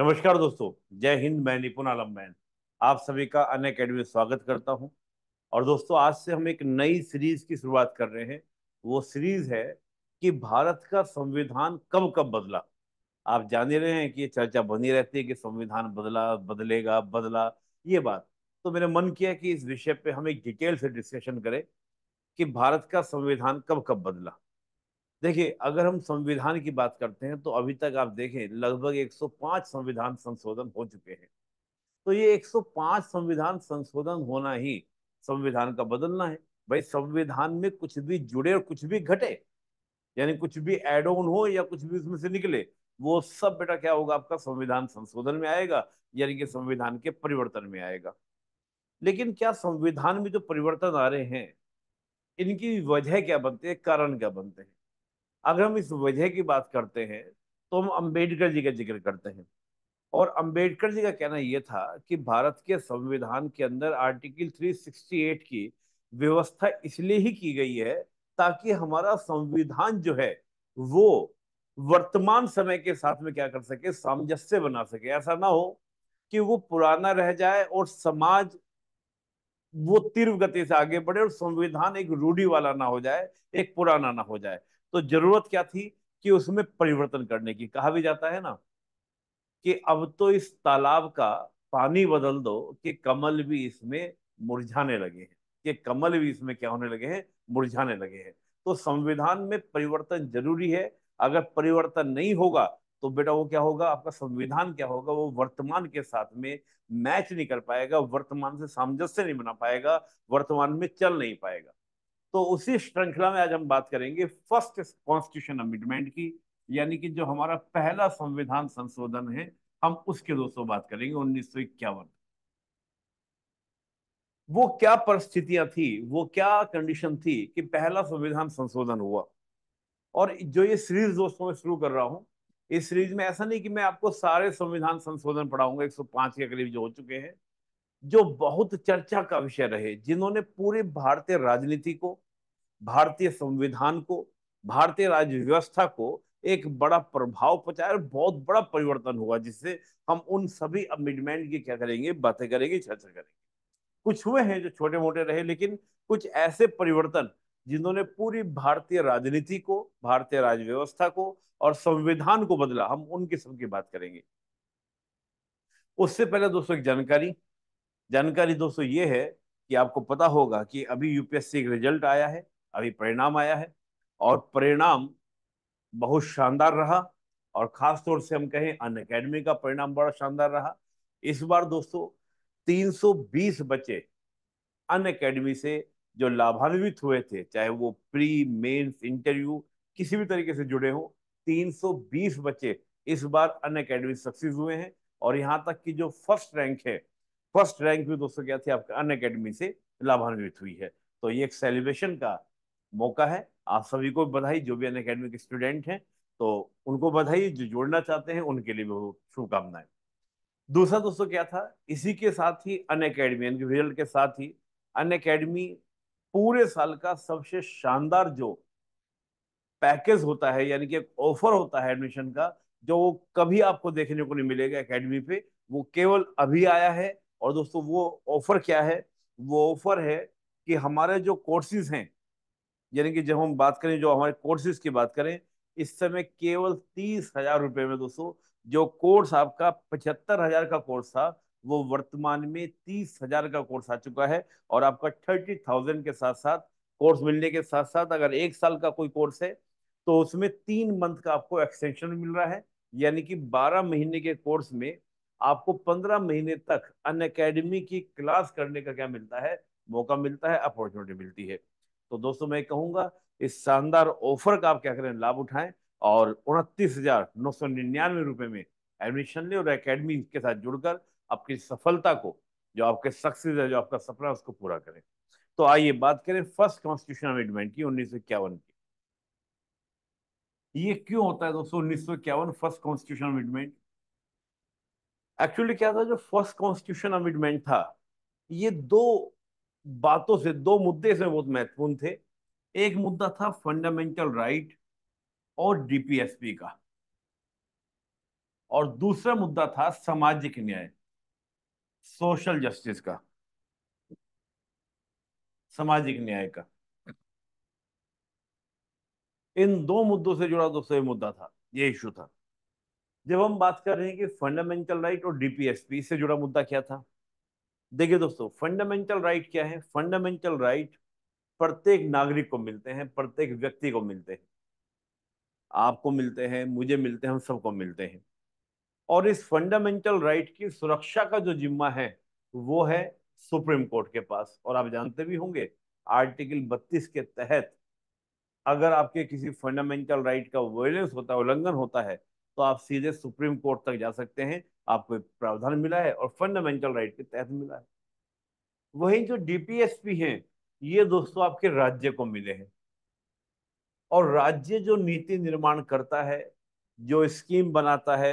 नमस्कार दोस्तों जय हिंद मैं निपुण आलम मैन आप सभी का अन अकेडमी में स्वागत करता हूं और दोस्तों आज से हम एक नई सीरीज की शुरुआत कर रहे हैं वो सीरीज है कि भारत का संविधान कब कब बदला आप जान ही रहे हैं कि ये चर्चा बनी रहती है कि संविधान बदला बदलेगा बदला ये बात तो मेरे मन किया कि इस विषय पे हम एक डिटेल से डिस्कशन करें कि भारत का संविधान कब कब बदला देखिए अगर हम संविधान की बात करते हैं तो अभी तक आप देखें लगभग 105 संविधान संशोधन हो चुके हैं तो ये 105 संविधान संशोधन होना ही संविधान का बदलना है भाई संविधान में कुछ भी जुड़े और कुछ भी घटे यानी कुछ भी एड ऑन हो या कुछ भी उसमें से निकले वो सब बेटा क्या होगा आपका संविधान संशोधन में आएगा यानी कि संविधान के परिवर्तन में आएगा लेकिन क्या संविधान में जो परिवर्तन आ रहे हैं इनकी वजह क्या बनते हैं कारण क्या बनते हैं अगर हम इस वजह की बात करते हैं तो हम अम्बेडकर जी का जिक्र करते हैं और अम्बेडकर जी का कहना यह था कि भारत के संविधान के अंदर आर्टिकल 368 की व्यवस्था इसलिए ही की गई है ताकि हमारा संविधान जो है वो वर्तमान समय के साथ में क्या कर सके सामंजस्य बना सके ऐसा ना हो कि वो पुराना रह जाए और समाज वो तीव्र गति से आगे बढ़े और संविधान एक रूढ़ी वाला ना हो जाए एक पुराना ना हो जाए तो जरूरत क्या थी कि उसमें परिवर्तन करने की कहा भी जाता है ना कि अब तो इस तालाब का पानी बदल दो कि कमल भी इसमें मुरझाने लगे हैं कि कमल भी इसमें क्या होने लगे हैं मुरझाने लगे हैं तो संविधान में परिवर्तन जरूरी है अगर परिवर्तन नहीं होगा तो बेटा वो क्या होगा आपका संविधान क्या होगा वो वर्तमान के साथ में मैच नहीं कर पाएगा वर्तमान से सामंजस्य नहीं बना पाएगा वर्तमान में चल नहीं पाएगा तो उसी श्रृंखला में आज हम बात करेंगे फर्स्ट कॉन्स्टिट्यूशन अमेंडमेंट की यानी कि जो हमारा पहला संविधान संशोधन है हम उसके दोस्तों बात करेंगे उन्नीस सौ इक्यावन वो क्या परिस्थितियां थी वो क्या कंडीशन थी कि पहला संविधान संशोधन हुआ और जो ये सीरीज दोस्तों में शुरू कर रहा हूं इस सीरीज में ऐसा नहीं कि मैं आपको सारे संविधान संशोधन पढ़ाऊंगा 105 के करीब जो हो चुके हैं जो बहुत चर्चा का विषय रहे जिन्होंने पूरे भारतीय राजनीति को भारतीय संविधान को भारतीय राज्य व्यवस्था को एक बड़ा प्रभाव पहुंचाया और बहुत बड़ा परिवर्तन हुआ जिससे हम उन सभी अमेंडमेंट की क्या करेंगे बातें करेंगे चर्चा करेंगे कुछ हुए हैं जो छोटे मोटे रहे लेकिन कुछ ऐसे परिवर्तन जिन्होंने पूरी भारतीय राजनीति को भारतीय राज्य व्यवस्था को और संविधान को बदला हम उन किस्म की बात करेंगे उससे पहले दोस्तों एक जानकारी जानकारी दोस्तों ये है कि आपको पता होगा कि अभी यूपीएससी का रिजल्ट आया है अभी परिणाम आया है और परिणाम बहुत शानदार रहा और खास तौर से हम कहें अन अकेडमी का परिणाम बड़ा शानदार रहा इस बार दोस्तों 320 बच्चे अन अकेडमी से जो लाभान्वित हुए थे चाहे वो प्री मेंस इंटरव्यू किसी भी तरीके से जुड़े हों 320 बच्चे इस बार अन अकेडमी सक्सेस हुए हैं और यहाँ तक कि जो फर्स्ट रैंक है फर्स्ट रैंक भी दोस्तों क्या थी आपका अन अकेडमी से लाभान्वित हुई है तो ये एक सेलिब्रेशन का मौका है आप सभी को बधाई जो भी अन अकेडमी के स्टूडेंट हैं तो उनको बधाई जो जोड़ना चाहते हैं उनके लिए भी शुभकामनाएं दूसरा दोस्तों क्या था इसी के साथ ही अन अकेडमी रिजल्ट के साथ ही अन अकेडमी पूरे साल का सबसे शानदार जो पैकेज होता है यानी कि एक ऑफर होता है एडमिशन का जो कभी आपको देखने को नहीं मिलेगा एकेडमी पे वो केवल अभी आया है और दोस्तों वो ऑफर क्या है वो ऑफर है कि हमारे जो कोर्सेज हैं यानी कि जब हम बात करें जो हमारे कोर्सेज की बात करें इस समय केवल तीस हजार रुपये में दोस्तों जो कोर्स आपका पचहत्तर हजार का कोर्स था वो वर्तमान में तीस हजार का कोर्स आ चुका है और आपका थर्टी थाउजेंड के साथ साथ कोर्स मिलने के साथ साथ अगर एक साल का कोई कोर्स है तो उसमें तीन मंथ का आपको एक्सटेंशन मिल रहा है यानी कि बारह महीने के कोर्स में आपको पंद्रह महीने तक अन अकेडमी की क्लास करने का क्या मिलता है मौका मिलता है अपॉर्चुनिटी मिलती है तो दोस्तों मैं कहूंगा इस शानदार ऑफर का आप क्या करें लाभ उठाएं और उनतीस हजार नौ सौ निन्यानवे रुपए में एडमिशन ले और अकेडमी के साथ जुड़कर आपकी सफलता को जो आपके सक्सेस है जो आपका सपना उसको पूरा करें तो आइए बात करें फर्स्ट कॉन्स्टिट्यूशन अमेंडमेंट की उन्नीस सौ इक्यावन की ये क्यों होता है दोस्तों उन्नीस सौ इक्यावन फर्स्ट कॉन्स्टिट्यूशन अमेंडमेंट एक्चुअली क्या था जो फर्स्ट कॉन्स्टिट्यूशन अमेंडमेंट था ये दो बातों से दो मुद्दे से बहुत महत्वपूर्ण थे एक मुद्दा था फंडामेंटल राइट और डीपीएसपी का और दूसरा मुद्दा था सामाजिक न्याय सोशल जस्टिस का सामाजिक न्याय का इन दो मुद्दों से जुड़ा दूसरा तो मुद्दा था ये इशू था जब हम बात कर रहे हैं कि फंडामेंटल राइट और डीपीएसपी इससे जुड़ा मुद्दा क्या था देखिए दोस्तों फंडामेंटल राइट क्या है फंडामेंटल राइट प्रत्येक नागरिक को मिलते हैं प्रत्येक व्यक्ति को मिलते हैं आपको मिलते हैं मुझे मिलते हैं हम सबको मिलते हैं और इस फंडामेंटल राइट की सुरक्षा का जो जिम्मा है वो है सुप्रीम कोर्ट के पास और आप जानते भी होंगे आर्टिकल 32 के तहत अगर आपके किसी फंडामेंटल राइट का वायलेंस होता है उल्लंघन होता है तो आप सीधे सुप्रीम कोर्ट तक जा सकते हैं आपको प्रावधान मिला है और फंडामेंटल राइट के तहत मिला है वही जो डीपीएसपी हैं ये दोस्तों आपके राज्य को मिले हैं और राज्य जो नीति निर्माण करता है जो स्कीम बनाता है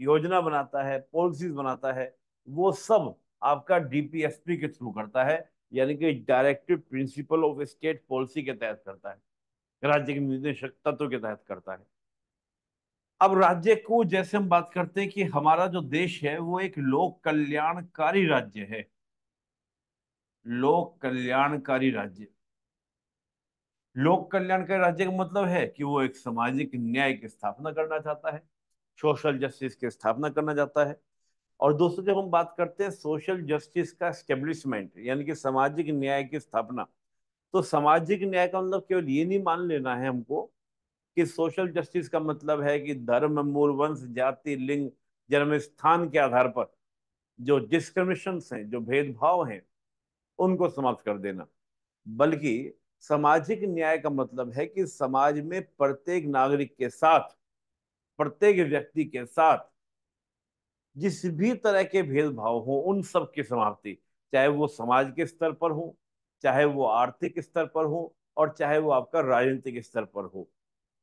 योजना बनाता है पॉलिसीज बनाता है वो सब आपका डीपीएसपी के थ्रू करता है यानी कि directive principle of state policy के तहत करता है राज्य के निर्देशक तत्व के तहत करता है अब राज्य को जैसे हम बात करते हैं कि हमारा जो देश है वो एक लोक कल्याणकारी राज्य है लोक कल्याणकारी राज्य लोक कल्याणकारी राज्य का मतलब है कि वो एक सामाजिक न्याय की स्थापना करना चाहता है सोशल जस्टिस की स्थापना करना चाहता है और दोस्तों जब हम बात करते हैं सोशल जस्टिस का स्टेब्लिशमेंट यानी कि सामाजिक न्याय की स्थापना तो सामाजिक न्याय का मतलब केवल ये नहीं मान लेना है हमको कि सोशल जस्टिस का मतलब है कि धर्म मूल वंश जाति लिंग जन्म स्थान के आधार पर जो डिस्क्रिमिनेशन हैं जो भेदभाव हैं उनको समाप्त कर देना बल्कि सामाजिक न्याय का मतलब है कि समाज में प्रत्येक नागरिक के साथ प्रत्येक व्यक्ति के साथ जिस भी तरह के भेदभाव हो उन सब की समाप्ति चाहे वो समाज के स्तर पर हो चाहे वो आर्थिक स्तर पर हो और चाहे वो आपका राजनीतिक स्तर पर हो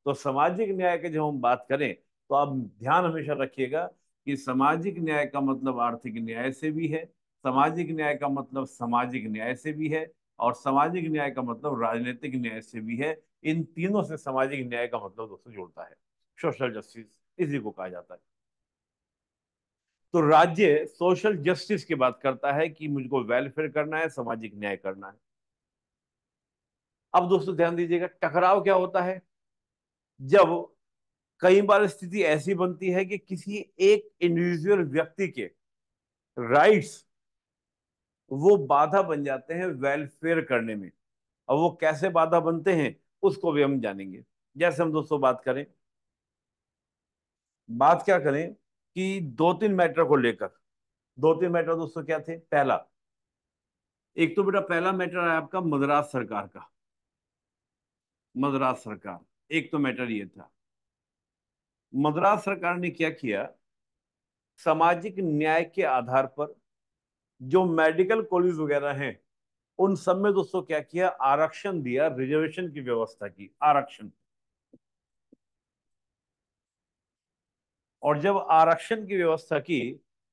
तो सामाजिक न्याय की जब हम बात करें तो आप ध्यान हमेशा रखिएगा कि सामाजिक न्याय का मतलब आर्थिक न्याय से भी है सामाजिक न्याय का मतलब सामाजिक न्याय से भी है और सामाजिक न्याय का मतलब राजनीतिक न्याय से भी है इन तीनों से सामाजिक न्याय का मतलब दोस्तों जुड़ता है सोशल जस्टिस इसी को कहा जाता है तो राज्य सोशल जस्टिस की बात करता है कि मुझको वेलफेयर करना है सामाजिक न्याय करना है अब दोस्तों ध्यान दीजिएगा टकराव क्या होता है जब कई बार स्थिति ऐसी बनती है कि किसी एक इंडिविजुअल व्यक्ति के राइट्स वो बाधा बन जाते हैं वेलफेयर करने में और वो कैसे बाधा बनते हैं उसको भी हम जानेंगे जैसे हम दोस्तों बात करें बात क्या करें कि दो तीन मैटर को लेकर दो तीन मैटर दोस्तों क्या थे पहला एक तो बेटा पहला मैटर है आपका मद्रास सरकार का मद्रास सरकार एक तो मैटर ये था मद्रास सरकार ने क्या किया सामाजिक न्याय के आधार पर जो मेडिकल कॉलेज वगैरह हैं उन सब में दोस्तों क्या किया आरक्षण दिया रिजर्वेशन की व्यवस्था की आरक्षण और जब आरक्षण की व्यवस्था की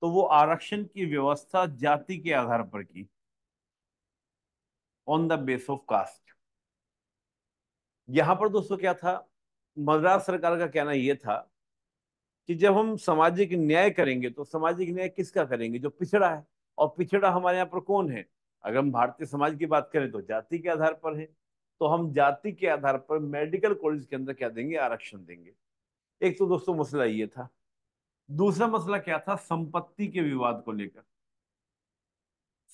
तो वो आरक्षण की व्यवस्था जाति के आधार पर की on the base of caste यहां पर दोस्तों क्या था मद्रास सरकार का कहना यह था कि जब हम सामाजिक न्याय करेंगे तो सामाजिक न्याय किसका करेंगे जो पिछड़ा है और पिछड़ा हमारे यहाँ पर कौन है अगर हम भारतीय समाज की बात करें तो जाति के आधार पर है तो हम जाति के आधार पर मेडिकल कॉलेज के अंदर क्या देंगे आरक्षण देंगे एक तो दोस्तों मसला ये था दूसरा मसला क्या था संपत्ति के विवाद को लेकर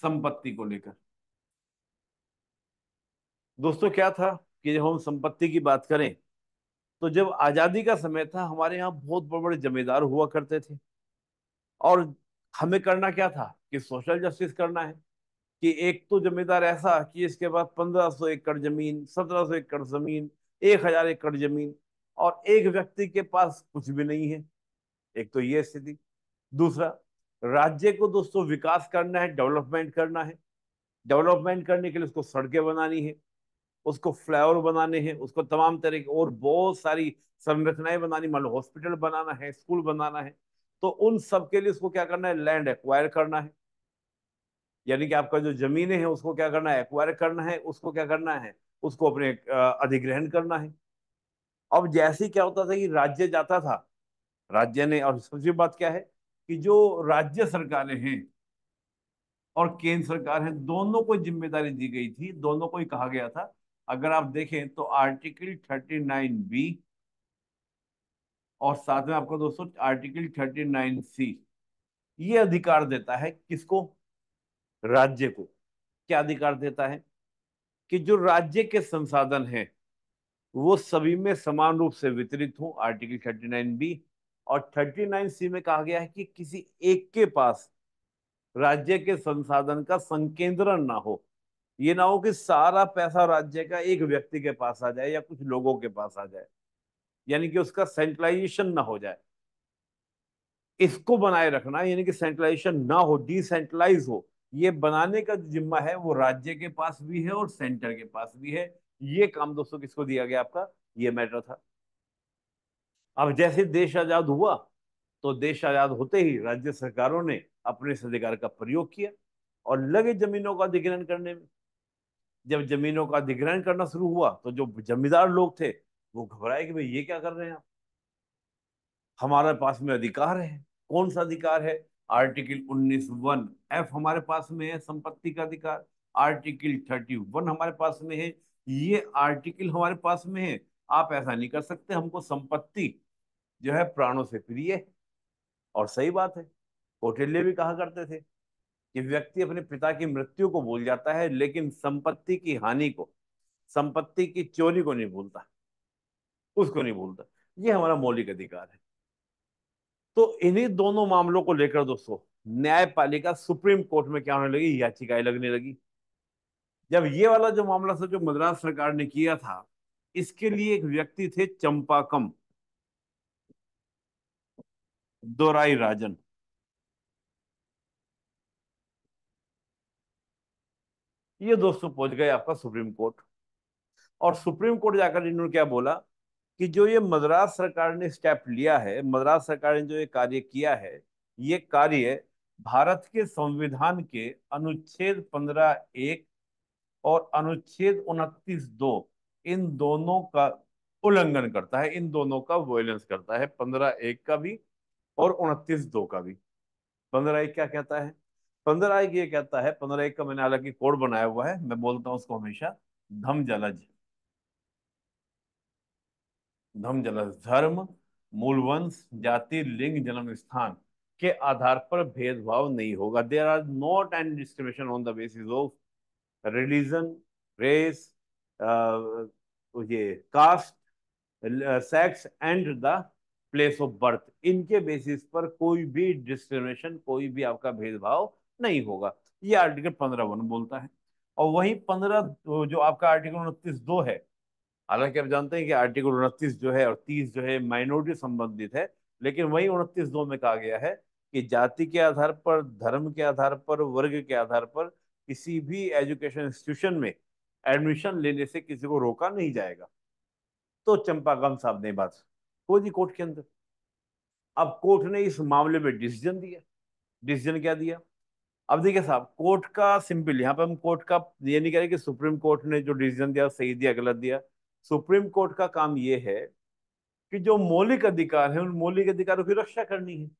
संपत्ति को लेकर दोस्तों क्या था कि जब हम संपत्ति की बात करें तो जब आज़ादी का समय था हमारे यहाँ बहुत बड़े बड़े जमींदार हुआ करते थे और हमें करना क्या था कि सोशल जस्टिस करना है कि एक तो जमींदार ऐसा कि इसके बाद पंद्रह सौ एकड़ जमीन सत्रह सौ एकड़ जमीन एक हजार एकड़ जमीन और एक व्यक्ति के पास कुछ भी नहीं है एक तो ये स्थिति दूसरा राज्य को दोस्तों विकास करना है डेवलपमेंट करना है डेवलपमेंट करने के लिए उसको सड़कें बनानी है उसको फ्लाईओवर बनाने हैं उसको तमाम तरह की और बहुत सारी संरचनाएं बनानी मान लो हॉस्पिटल बनाना है स्कूल बनाना है तो उन सब के लिए उसको क्या करना है लैंड एक्वायर करना है यानी कि आपका जो जमीनें हैं उसको क्या करना है एक्वायर करना है उसको क्या करना है उसको अपने अधिग्रहण करना है अब जैसे क्या होता था कि राज्य जाता था राज्य ने और सबसे बात क्या है कि जो राज्य सरकारें हैं और केंद्र सरकार है दोनों को जिम्मेदारी दी गई थी दोनों को ही कहा गया था अगर आप देखें तो आर्टिकल थर्टी नाइन बी और साथ में आपको दोस्तों आर्टिकल थर्टी नाइन सी ये अधिकार देता है किसको राज्य को क्या अधिकार देता है कि जो राज्य के संसाधन हैं वो सभी में समान रूप से वितरित हो आर्टिकल थर्टी नाइन बी और थर्टी नाइन सी में कहा गया है कि किसी एक के पास राज्य के संसाधन का संकेंद्रण ना हो ये ना हो कि सारा पैसा राज्य का एक व्यक्ति के पास आ जाए या कुछ लोगों के पास आ जाए यानी कि उसका सेंट्रलाइजेशन ना हो जाए इसको बनाए रखना यानी कि सेंट्रलाइजेशन ना हो डिसेंट्रलाइज हो ये बनाने का जो जिम्मा है वो राज्य के पास भी है और सेंटर के पास भी है ये काम दोस्तों किसको दिया गया आपका ये मैटर था अब जैसे देश आजाद हुआ तो देश आजाद होते ही राज्य सरकारों ने अपने इस अधिकार का प्रयोग किया और लगे जमीनों का अधिग्रहण करने में जब जमीनों का अधिग्रहण करना शुरू हुआ तो जो जमींदार लोग थे वो घबराए कि भाई ये क्या कर रहे हैं आप हमारे पास में अधिकार है कौन सा अधिकार है आर्टिकल उन्नीस वन एफ हमारे पास में है संपत्ति का अधिकार आर्टिकल थर्टी वन हमारे पास में है ये आर्टिकल हमारे पास में है आप ऐसा नहीं कर सकते हमको संपत्ति जो है प्राणों से प्रिय है और सही बात है कौटिल्य भी कहा करते थे कि व्यक्ति अपने पिता की मृत्यु को भूल जाता है लेकिन संपत्ति की हानि को संपत्ति की चोरी को नहीं भूलता उसको नहीं भूलता ये हमारा मौलिक अधिकार है तो इन्हीं दोनों मामलों को लेकर दोस्तों न्यायपालिका सुप्रीम कोर्ट में क्या होने लगी याचिकाएं लगने लगी जब ये वाला जो मामला था जो मद्रास सरकार ने किया था इसके लिए एक व्यक्ति थे चंपाकम दोराई राजन ये दोस्तों पहुंच गए आपका सुप्रीम कोर्ट और सुप्रीम कोर्ट जाकर इन्होंने क्या बोला कि जो ये मद्रास सरकार ने स्टेप लिया है मद्रास सरकार ने जो ये कार्य किया है ये कार्य भारत के संविधान के अनुच्छेद पंद्रह एक और अनुच्छेद उनतीस दो इन दोनों का उल्लंघन करता है इन दोनों का वोलेंस करता है पंद्रह एक का भी और उनतीस दो का भी पंद्रह एक क्या कहता है पंद्रह एक ये कहता है पंद्रह एक का मैंने हालांकि कोड बनाया हुआ है मैं बोलता हूं उसको हमेशा धम जलज धम जलज धर्म मूल वंश जाति लिंग जन्म स्थान के आधार पर भेदभाव नहीं होगा there are not an discrimination on the basis of religion race ये caste sex and the place of birth इनके बेसिस पर कोई भी डिस्क्रिमिनेशन कोई भी आपका भेदभाव नहीं होगा ये आर्टिकल पंद्रह वन बोलता है और वही पंद्रह जो आपका आर्टिकल उनतीस दो है हालांकि आप जानते हैं कि आर्टिकल उनतीस जो है और तीस जो है माइनॉरिटी संबंधित है लेकिन वही उनतीस दो में कहा गया है कि जाति के आधार पर धर्म के आधार पर वर्ग के आधार पर किसी भी एजुकेशन इंस्टीट्यूशन में एडमिशन लेने से किसी को रोका नहीं जाएगा तो चंपागम साहब ने बात खोजी कोर्ट के अंदर अब कोर्ट ने इस मामले में डिसीजन दिया डिसीजन क्या दिया अब देखिए साहब कोर्ट का सिंपल यहाँ पे हम कोर्ट का ये नहीं कह रहे कि सुप्रीम कोर्ट ने जो डिसीजन दिया सही दिया गलत दिया सुप्रीम कोर्ट का काम ये है कि जो मौलिक अधिकार है उन मौलिक अधिकारों की रक्षा करनी है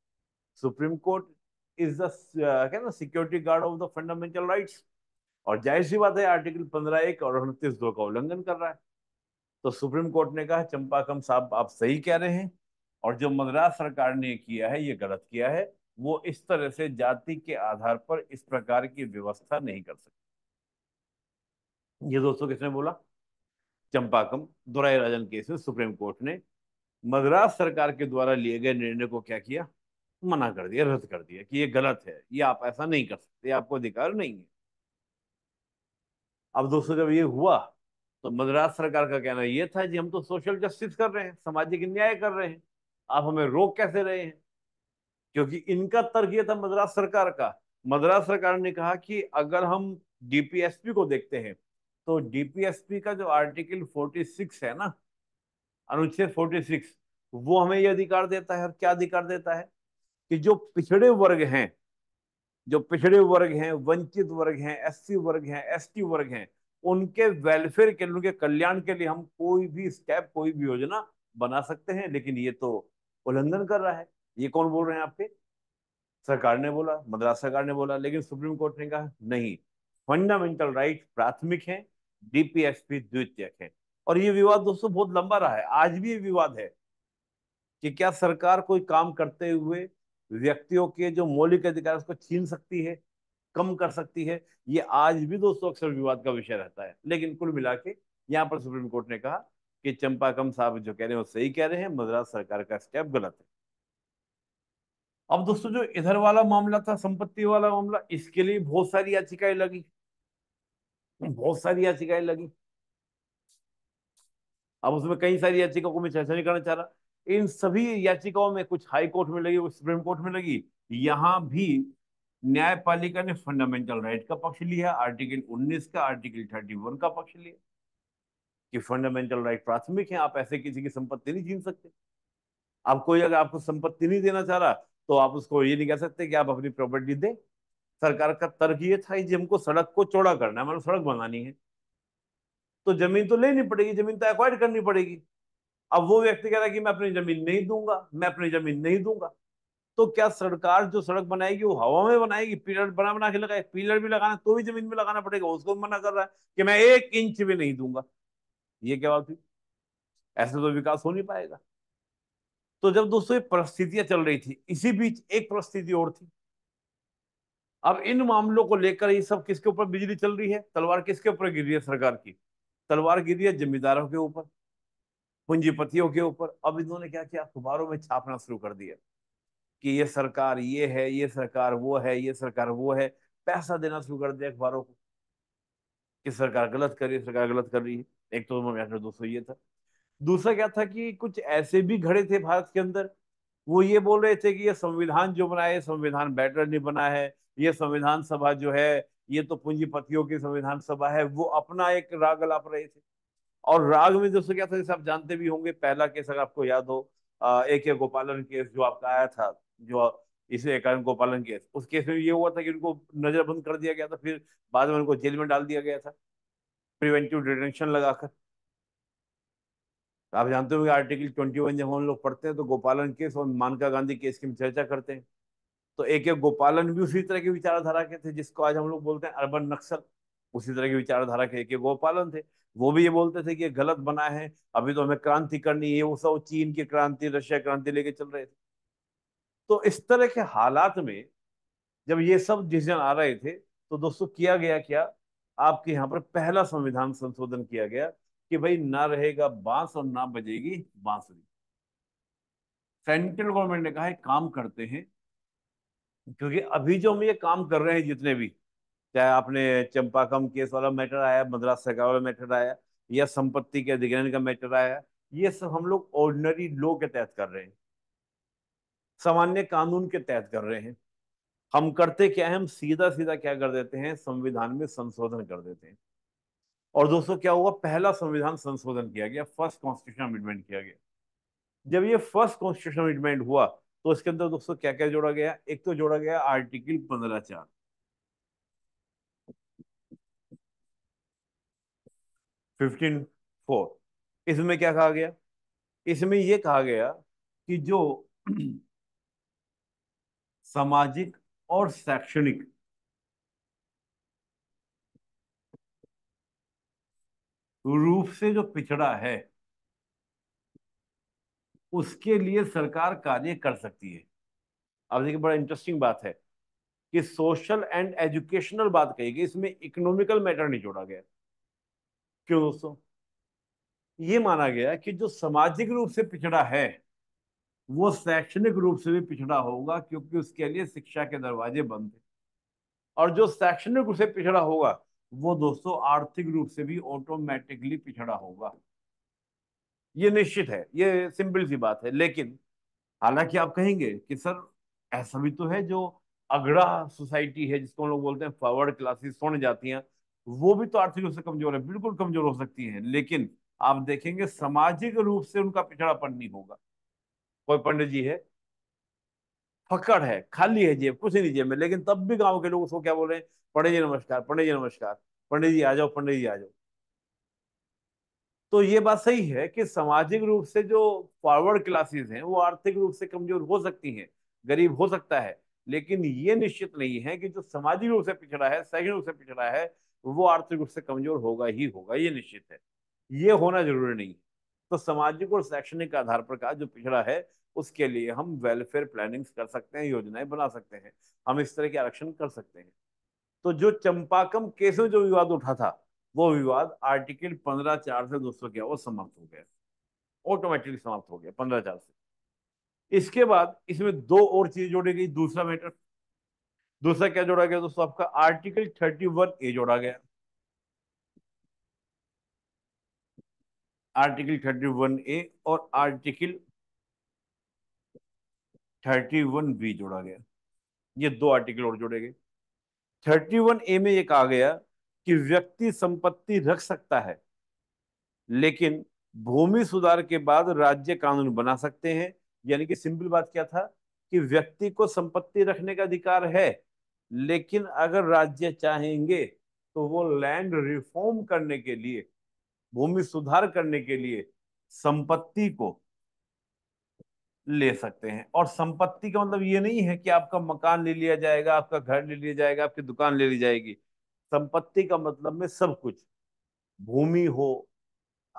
सुप्रीम कोर्ट इज द ना security guard of the fundamental rights और जाहिर सी बात है आर्टिकल पंद्रह एक और उनतीस दो का उल्लंघन कर रहा है तो सुप्रीम कोर्ट ने कहा चंपाकम साहब आप सही कह रहे हैं और जो मद्रास सरकार ने किया है ये गलत किया है वो इस तरह से जाति के आधार पर इस प्रकार की व्यवस्था नहीं कर सकती ये दोस्तों किसने बोला चंपाकम दुराई राजन केस में सुप्रीम कोर्ट ने मद्रास सरकार के द्वारा लिए गए निर्णय को क्या किया मना कर दिया रद्द कर दिया कि ये गलत है ये आप ऐसा नहीं कर सकते आपको अधिकार नहीं है अब दोस्तों जब ये हुआ तो मद्रास सरकार का कहना यह था जी हम तो सोशल जस्टिस कर रहे हैं सामाजिक न्याय कर रहे हैं आप हमें रोक कैसे रहे हैं क्योंकि इनका तर्क यह था मद्रास सरकार का मद्रास सरकार ने कहा कि अगर हम डीपीएसपी को देखते हैं तो डीपीएसपी का जो आर्टिकल 46 है ना अनुच्छेद 46 वो हमें ये अधिकार देता है और क्या अधिकार देता है कि जो पिछड़े वर्ग हैं जो पिछड़े वर्ग हैं वंचित वर्ग हैं एससी वर्ग हैं एसटी वर्ग हैं उनके वेलफेयर के उनके कल्याण के लिए हम कोई भी स्टेप कोई भी योजना बना सकते हैं लेकिन ये तो उल्लंघन कर रहा है ये कौन बोल रहे हैं आपके सरकार ने बोला मद्रास सरकार ने बोला लेकिन सुप्रीम कोर्ट ने कहा नहीं फंडामेंटल राइट प्राथमिक है डीपीएसपी द्वितीयक है और ये विवाद दोस्तों बहुत लंबा रहा है आज भी ये विवाद है कि क्या सरकार कोई काम करते हुए व्यक्तियों के जो मौलिक अधिकार उसको छीन सकती है कम कर सकती है ये आज भी दोस्तों अक्सर विवाद का विषय रहता है लेकिन कुल मिला के यहाँ पर सुप्रीम कोर्ट ने कहा कि चंपाकम साहब जो कह रहे हैं वो सही कह रहे हैं मद्रास सरकार का स्टेप गलत है अब दोस्तों जो इधर वाला मामला था संपत्ति वाला मामला इसके लिए बहुत सारी याचिकाएं लगी बहुत सारी याचिकाएं लगी अब उसमें कई सारी याचिकाओं को मैं चर्चा नहीं करना चाह रहा इन सभी याचिकाओं में कुछ हाई कोर्ट में लगी कुछ सुप्रीम कोर्ट में लगी यहां भी न्यायपालिका ने फंडामेंटल राइट का पक्ष लिया आर्टिकल 19 का आर्टिकल 31 का पक्ष लिया कि फंडामेंटल राइट प्राथमिक है आप ऐसे किसी की संपत्ति नहीं छीन सकते आप कोई अगर आपको संपत्ति नहीं देना चाह रहा तो आप उसको ये नहीं कह सकते कि आप अपनी प्रॉपर्टी दें सरकार का तर्क ये था जी हमको सड़क को चौड़ा करना है मतलब सड़क बनानी है तो जमीन तो लेनी पड़ेगी जमीन तो अक्वाइड करनी पड़ेगी अब वो व्यक्ति कह रहा है कि मैं अपनी जमीन नहीं दूंगा मैं अपनी जमीन नहीं दूंगा तो क्या सरकार जो सड़क बनाएगी वो हवा में बनाएगी पिलर बना बना के लगाए पिलर भी लगाना तो भी जमीन में लगाना पड़ेगा उसको मना कर रहा है कि मैं एक इंच भी नहीं दूंगा ये क्या बात हुई ऐसे तो विकास हो नहीं पाएगा तो जब दोस्तों ये परिस्थितियां चल रही थी इसी बीच एक परिस्थिति और थी अब इन मामलों को लेकर ये सब किसके ऊपर बिजली चल रही है तलवार किसके ऊपर गिर रही है सरकार की तलवार गिर रही है जमींदारों के ऊपर पूंजीपतियों के ऊपर अब इन्होंने क्या किया अखबारों में छापना शुरू कर दिया कि ये सरकार ये है ये सरकार वो है ये सरकार वो है पैसा देना शुरू कर दिया अखबारों को कि सरकार गलत कर रही है सरकार गलत कर रही है एक तो, तो दोस्तों ये था दूसरा क्या था कि कुछ ऐसे भी घड़े थे भारत के अंदर वो ये बोल रहे थे कि ये संविधान जो बना है संविधान बेटर नहीं बना है ये संविधान सभा जो है ये तो पूंजीपतियों की संविधान सभा है वो अपना एक राग लाप रहे थे और राग में दोस्तों क्या था जैसे आप जानते भी होंगे पहला केस अगर आपको याद हो ए के गोपालन केस जो आपका आया था जो इसे एक गोपालन केस उस केस में ये हुआ था कि उनको नजरबंद कर दिया गया था फिर बाद में उनको जेल में डाल दिया गया था प्रिवेंटिव डिटेंशन लगाकर तो आप जानते हो कि आर्टिकल ट्वेंटी वन जब हम लोग पढ़ते हैं तो गोपालन केस और मानका गांधी केस की चर्चा करते हैं तो एक एक गोपालन भी उसी तरह की विचारधारा के थे जिसको आज हम लोग बोलते हैं अर्बन नक्सल उसी तरह की विचारधारा के एक एक गोपालन थे वो भी ये बोलते थे कि ये गलत बना है अभी तो हमें क्रांति करनी है वो सब चीन की क्रांति रशिया क्रांति लेके चल रहे थे तो इस तरह के हालात में जब ये सब डिसीजन आ रहे थे तो दोस्तों किया गया क्या आपके यहाँ पर पहला संविधान संशोधन किया गया कि भाई ना रहेगा बांस और ना बजेगी बांसुरी सेंट्रल गवर्नमेंट ने कहा है काम करते हैं क्योंकि अभी जो हम ये काम कर रहे हैं जितने भी चाहे आपने चंपाकम केस वाला मैटर आया मद्रास सरकार वाला मैटर आया या संपत्ति के अधिग्रहण का मैटर आया ये सब हम लोग ऑर्डिनरी लॉ के तहत कर रहे हैं सामान्य कानून के तहत कर रहे हैं हम करते क्या है हम सीधा सीधा क्या कर देते हैं संविधान में संशोधन कर देते हैं और दोस्तों क्या हुआ पहला संविधान संशोधन किया गया फर्स्ट कॉन्स्टिट्यूशन अमेंडमेंट किया गया जब ये फर्स्ट कॉन्स्टिट्यूशन अमेंडमेंट हुआ तो इसके अंदर दोस्तों क्या क्या जोड़ा गया एक तो जोड़ा गया आर्टिकल पंद्रह चार फिफ्टीन फोर इसमें क्या कहा गया इसमें यह कहा गया कि जो सामाजिक और शैक्षणिक रूप से जो पिछड़ा है उसके लिए सरकार कार्य कर सकती है अब देखिए बड़ा इंटरेस्टिंग बात है कि सोशल एंड एजुकेशनल बात कही गई इसमें इकोनॉमिकल मैटर नहीं जोड़ा गया क्यों दोस्तों ये माना गया कि जो सामाजिक रूप से पिछड़ा है वो शैक्षणिक रूप से भी पिछड़ा होगा क्योंकि उसके लिए शिक्षा के दरवाजे बंद थे और जो शैक्षणिक रूप से पिछड़ा होगा वो दोस्तों आर्थिक रूप से भी ऑटोमेटिकली पिछड़ा होगा ये निश्चित है ये सिंपल सी बात है लेकिन हालांकि आप कहेंगे कि सर ऐसा भी तो है जो अगड़ा सोसाइटी है जिसको हम लोग बोलते हैं फॉरवर्ड क्लासेस सुन जाती हैं वो भी तो आर्थिक रूप से कमजोर है बिल्कुल कमजोर हो सकती है लेकिन आप देखेंगे सामाजिक रूप से उनका पिछड़ापन नहीं होगा कोई पंडित जी है फकड़ है खाली है जेब कुछ नहीं जेब में लेकिन तब भी गांव के लोग उसको क्या बोल रहे हैं पंडित जी नमस्कार पंडित जी नमस्कार पंडित जी आ जाओ पंडित जी आ जाओ तो ये बात सही है कि सामाजिक रूप से जो फॉरवर्ड क्लासेस हैं वो आर्थिक रूप से कमजोर हो सकती हैं गरीब हो सकता है लेकिन ये निश्चित नहीं है कि जो सामाजिक रूप से पिछड़ा है शैक्षणिक रूप से पिछड़ा है वो आर्थिक रूप से कमजोर होगा ही होगा ये निश्चित है ये होना जरूरी नहीं है तो सामाजिक और शैक्षणिक आधार पर का जो पिछड़ा है उसके लिए हम वेलफेयर प्लानिंग्स कर सकते हैं योजनाएं बना सकते हैं हम इस तरह के आरक्षण कर सकते हैं तो जो चंपाकम केस में जो विवाद उठा था वो विवाद आर्टिकल पंद्रह चार से दोस्तों क्या वो समाप्त हो गया ऑटोमेटिकली समाप्त हो गया पंद्रह चार से इसके बाद इसमें दो और चीज जोड़ी गई दूसरा मैटर दूसरा क्या जोड़ा गया दोस्तों आपका आर्टिकल थर्टी वन ए जोड़ा गया आर्टिकल थर्टी वन ए और आर्टिकल थर्टी वन बी जोड़ा गया ये दो आर्टिकल और जोड़े गए थर्टी वन ए में ये कहा गया कि व्यक्ति संपत्ति रख सकता है लेकिन भूमि सुधार के बाद राज्य कानून बना सकते हैं यानी कि सिंपल बात क्या था कि व्यक्ति को संपत्ति रखने का अधिकार है लेकिन अगर राज्य चाहेंगे तो वो लैंड रिफॉर्म करने के लिए भूमि सुधार करने के लिए संपत्ति को ले सकते हैं और संपत्ति का मतलब ये नहीं है कि आपका मकान ले लिया जाएगा आपका घर ले लिया जाएगा आपकी दुकान ले ली जाएगी संपत्ति का मतलब में सब कुछ भूमि हो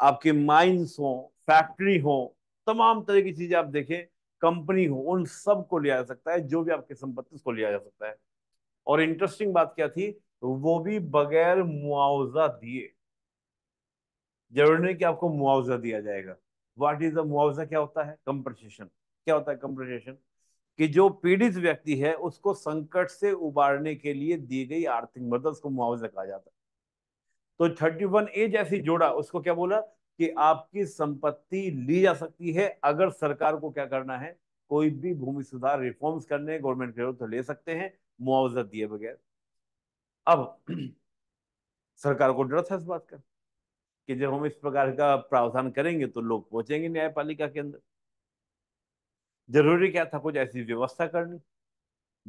आपके माइंस हो फैक्ट्री हो तमाम तरह की चीजें आप देखें कंपनी हो उन सब को लिया जा सकता है जो भी आपकी संपत्ति उसको लिया जा सकता है और इंटरेस्टिंग बात क्या थी वो भी बगैर मुआवजा दिए जरूरी नहीं कि आपको मुआवजा दिया जाएगा व्हाट इज द मुआवजा क्या होता है कंपनसेशन क्या होता है कंपनसेशन कि जो पीड़ित व्यक्ति है उसको संकट से उबारने के लिए दी गई आर्थिक मदद उसको मुआवजा कहा जाता है तो थर्टी वन ए जैसी जोड़ा उसको क्या बोला कि आपकी संपत्ति ली जा सकती है अगर सरकार को क्या करना है कोई भी भूमि सुधार रिफॉर्म्स करने गवर्नमेंट के तो ले सकते हैं मुआवजा दिए बगैर अब सरकार को डर था इस बात का कि जब हम इस प्रकार का प्रावधान करेंगे तो लोग पहुंचेंगे न्यायपालिका के अंदर जरूरी क्या था कुछ ऐसी व्यवस्था करनी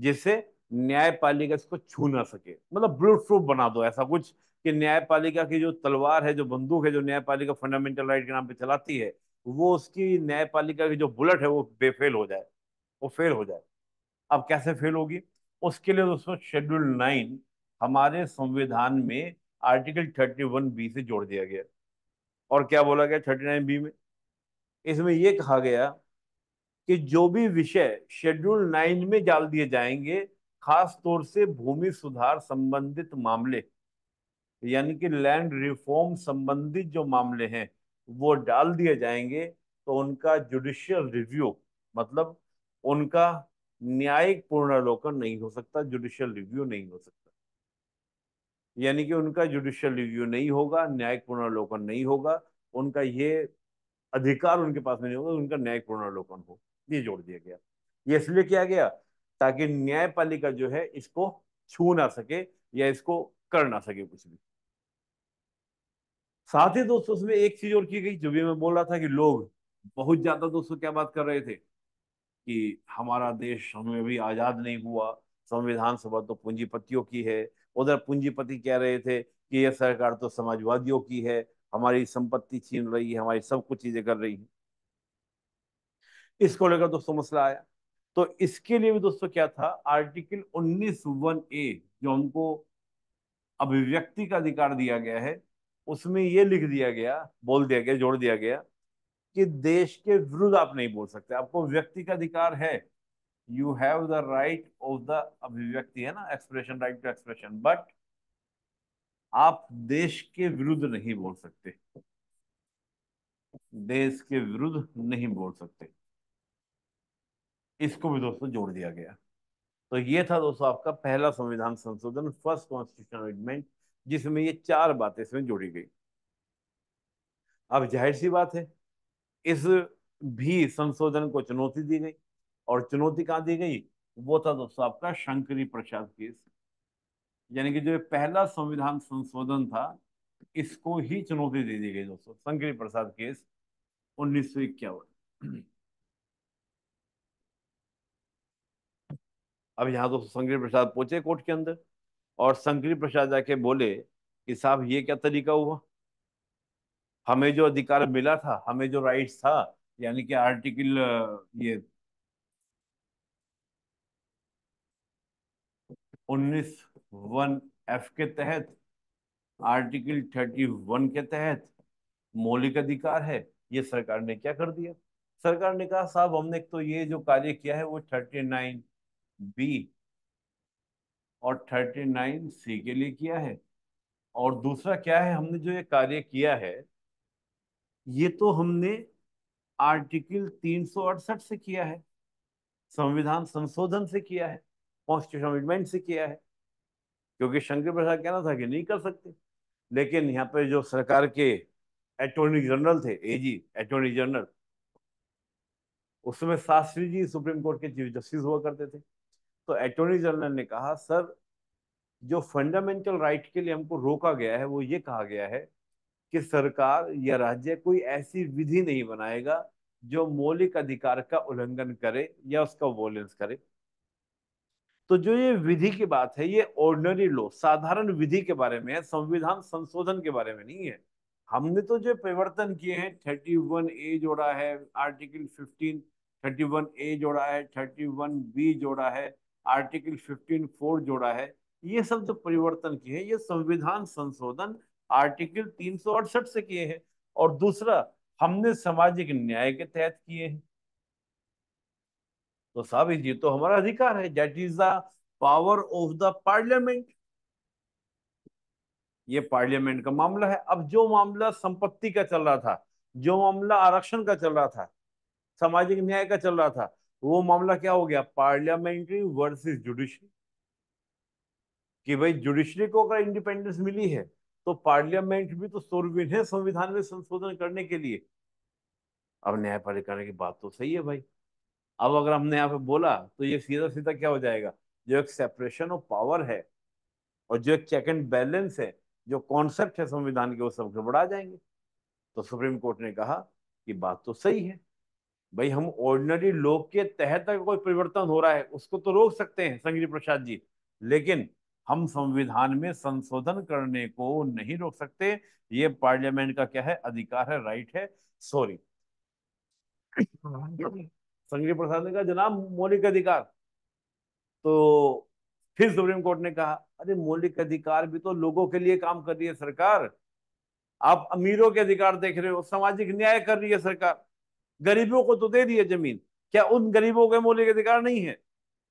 जिससे न्यायपालिका इसको छू ना सके मतलब ब्लू प्रूफ बना दो ऐसा कुछ कि न्यायपालिका की जो तलवार है जो बंदूक है जो न्यायपालिका फंडामेंटल राइट के नाम पे चलाती है वो उसकी न्यायपालिका की जो बुलेट है वो बेफेल हो जाए वो फेल हो जाए अब कैसे फेल होगी उसके लिए दोस्तों शेड्यूल नाइन हमारे संविधान में आर्टिकल थर्टी वन बी से जोड़ दिया गया और क्या बोला गया थर्टी नाइन बी में इसमें यह कहा गया कि जो भी विषय शेड्यूल नाइन में डाल दिए जाएंगे खास तौर से भूमि सुधार संबंधित मामले यानी कि लैंड रिफॉर्म संबंधित जो मामले हैं वो डाल दिए जाएंगे तो उनका जुडिशियल रिव्यू मतलब उनका न्यायिक पूर्णावलोकन नहीं हो सकता जुडिशियल रिव्यू नहीं हो सकता यानी कि उनका जुडिशियल रिव्यू नहीं होगा न्यायिक पुनर्वलोकन नहीं होगा उनका ये अधिकार उनके पास में नहीं होगा उनका न्यायिक पुनर्वलोकन हो ये जोड़ दिया गया ये इसलिए किया गया ताकि न्यायपालिका जो है इसको छू ना सके या इसको कर ना सके कुछ भी साथ ही दोस्तों उसमें एक चीज और की गई जो भी मैं बोल रहा था कि लोग बहुत ज्यादा दोस्तों क्या बात कर रहे थे कि हमारा देश हमें भी आजाद नहीं हुआ संविधान सभा तो पूंजीपतियों की है उधर पूंजीपति कह रहे थे कि यह सरकार तो समाजवादियों की है हमारी संपत्ति छीन रही है हमारी सब कुछ चीजें कर रही है इसको लेकर दोस्तों मसला आया तो इसके लिए भी दोस्तों क्या था आर्टिकल उन्नीस वन ए जो हमको अभिव्यक्ति का अधिकार दिया गया है उसमें यह लिख दिया गया बोल दिया गया जोड़ दिया गया कि देश के विरुद्ध आप नहीं बोल सकते आपको व्यक्ति का अधिकार है you have the right of the अभिव्यक्ति है ना expression right to expression but आप देश के विरुद्ध नहीं बोल सकते देश के विरुद्ध नहीं बोल सकते इसको भी दोस्तों जोड़ दिया गया तो ये था दोस्तों आपका पहला संविधान संशोधन फर्स्ट कॉन्स्टिट्यूशन अमेंडमेंट जिसमें ये चार बातें इसमें जोड़ी गई अब जाहिर सी बात है इस भी संशोधन को चुनौती दी गई और चुनौती कहाँ दी गई वो था दोस्तों आपका शंकरी प्रसाद केस यानी कि जो पहला संविधान संशोधन था इसको ही चुनौती दे दी गई दोस्तों शंकरी प्रसाद केस उन्नीस सौ इक्यावन अब यहाँ दोस्तों शंकरी प्रसाद पहुंचे कोर्ट के अंदर और शंकरी प्रसाद जाके बोले कि साहब ये क्या तरीका हुआ हमें जो अधिकार मिला था हमें जो राइट्स था यानी कि आर्टिकल ये उन्नीस वन एफ के तहत आर्टिकल थर्टी वन के तहत मौलिक अधिकार है ये सरकार ने क्या कर दिया सरकार ने कहा साहब हमने तो ये जो कार्य किया है वो थर्टी नाइन बी और थर्टी नाइन सी के लिए किया है और दूसरा क्या है हमने जो ये कार्य किया है ये तो हमने आर्टिकल तीन सौ अड़सठ से किया है संविधान संशोधन से किया है कॉन्स्टिट्यूशन अमेंडमेंट से किया है क्योंकि शंकर प्रसाद कहना था कि नहीं कर सकते लेकिन यहाँ पे जो सरकार के अटोर्नी जनरल थे एजी अटॉर्नी जनरल उस समय शास्त्री जी सुप्रीम कोर्ट के चीफ जस्टिस हुआ करते थे तो अटोर्नी जनरल ने कहा सर जो फंडामेंटल राइट के लिए हमको रोका गया है वो ये कहा गया है कि सरकार या राज्य कोई ऐसी विधि नहीं बनाएगा जो मौलिक अधिकार का उल्लंघन करे या उसका वोलेंस करे तो जो ये विधि की बात है ये ऑर्डनरी लॉ साधारण विधि के बारे में है संविधान संशोधन के बारे में नहीं है हमने तो जो परिवर्तन किए हैं थर्टी वन ए जोड़ा है article fifteen thirty one A जोड़ा है थर्टी वन बी जोड़ा है आर्टिकल फिफ्टीन फोर जोड़ा है ये सब जो परिवर्तन किए हैं ये संविधान संशोधन आर्टिकल तीन सौ अड़सठ से किए हैं और दूसरा हमने सामाजिक न्याय के तहत किए हैं तो साहब ये तो हमारा अधिकार है that is the power of the parliament ये पार्लियामेंट का मामला है अब जो मामला संपत्ति का चल रहा था जो मामला आरक्षण का चल रहा था सामाजिक न्याय का चल रहा था वो मामला क्या हो गया पार्लियामेंट्री वर्सेस जुडिशरी कि भाई जुडिशरी को अगर इंडिपेंडेंस मिली है तो पार्लियामेंट भी तो सोरविन है संविधान में संशोधन करने के लिए अब न्यायपालिका की बात तो सही है भाई अब अगर हमने यहाँ पे बोला तो ये सीधा सीधा क्या हो जाएगा जो एक सेपरेशन ऑफ पावर है और जो एक चेक एंड बैलेंस है जो कॉन्सेप्ट है संविधान के वो सब गड़बड़ा जाएंगे तो सुप्रीम कोर्ट ने कहा कि बात तो सही है भाई हम ऑर्डिनरी लोग के तहत अगर कोई परिवर्तन हो रहा है उसको तो रोक सकते हैं संगीत प्रसाद जी लेकिन हम संविधान में संशोधन करने को नहीं रोक सकते ये पार्लियामेंट का क्या है अधिकार है राइट है सॉरी हाँ, हाँ, हाँ। संघीय प्रसाद ने कहा जनाब मौलिक अधिकार तो फिर सुप्रीम कोर्ट ने कहा अरे मौलिक अधिकार भी तो लोगों के लिए काम कर रही है सरकार आप अमीरों के अधिकार देख रहे हो सामाजिक न्याय कर रही है सरकार गरीबों को तो दे रही है जमीन क्या उन गरीबों के मौलिक अधिकार नहीं है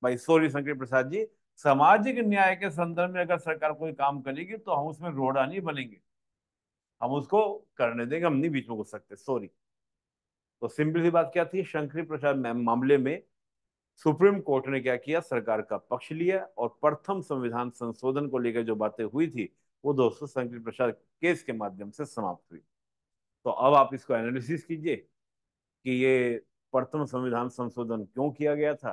भाई सॉरी संकीर्त प्रसाद जी सामाजिक न्याय के संदर्भ में अगर सरकार कोई काम करेगी तो हम उसमें रोड़ा नहीं बनेंगे हम उसको करने देंगे हम नहीं बीच में घुस सकते सॉरी तो सिंपल सी बात क्या थी शंकरी प्रसाद मामले में सुप्रीम कोर्ट ने क्या किया सरकार का पक्ष लिया और प्रथम संविधान संशोधन को लेकर जो बातें हुई थी वो दोस्तों शंकरी प्रसाद केस के माध्यम से समाप्त हुई तो अब आप इसको एनालिसिस कीजिए कि ये प्रथम संविधान संशोधन क्यों किया गया था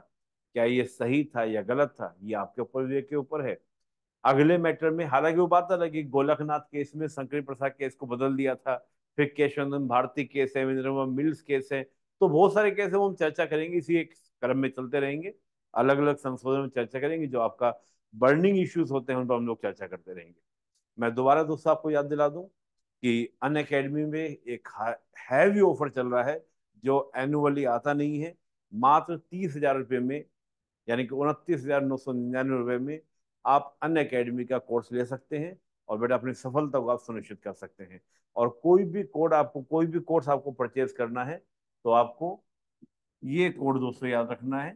क्या ये सही था या गलत था ये आपके ऊपर के ऊपर है अगले मैटर में हालांकि वो बात अलग गोलकनाथ केस में शंकर प्रसाद केस को बदल दिया था फिर केशवंदन भारती केस है विंद्रमा मिल्स केस है तो बहुत सारे केस है वो हम चर्चा करेंगे इसी एक क्रम में चलते रहेंगे अलग अलग संशोधन में चर्चा करेंगे जो आपका बर्निंग इश्यूज होते हैं उन पर हम लोग चर्चा करते रहेंगे मैं दोबारा दोस्तों आपको याद दिला दूं कि अन अकेडमी में एक हैवी ऑफर चल रहा है जो एनुअली आता नहीं है मात्र तीस हजार रुपये में यानी कि उनतीस हजार नौ सौ निन्यानवे रुपये में आप अन अकेडमी का कोर्स ले सकते हैं और बेटा अपनी सफलता को आप सुनिश्चित कर सकते हैं और कोई भी कोड आपको कोई भी कोर्स आपको परचेज करना है तो आपको ये कोड दोस्तों याद रखना है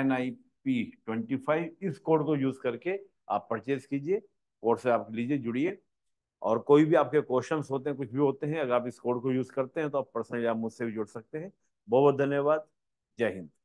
N I P twenty five इस कोड को यूज करके आप परचेज कीजिए कोर्स से आप लीजिए जुड़िए और कोई भी आपके क्वेश्चन होते हैं कुछ भी होते हैं अगर आप इस कोड को यूज करते हैं तो आप पर्सनली आप मुझसे भी जुड़ सकते हैं बहुत बहुत धन्यवाद जय हिंद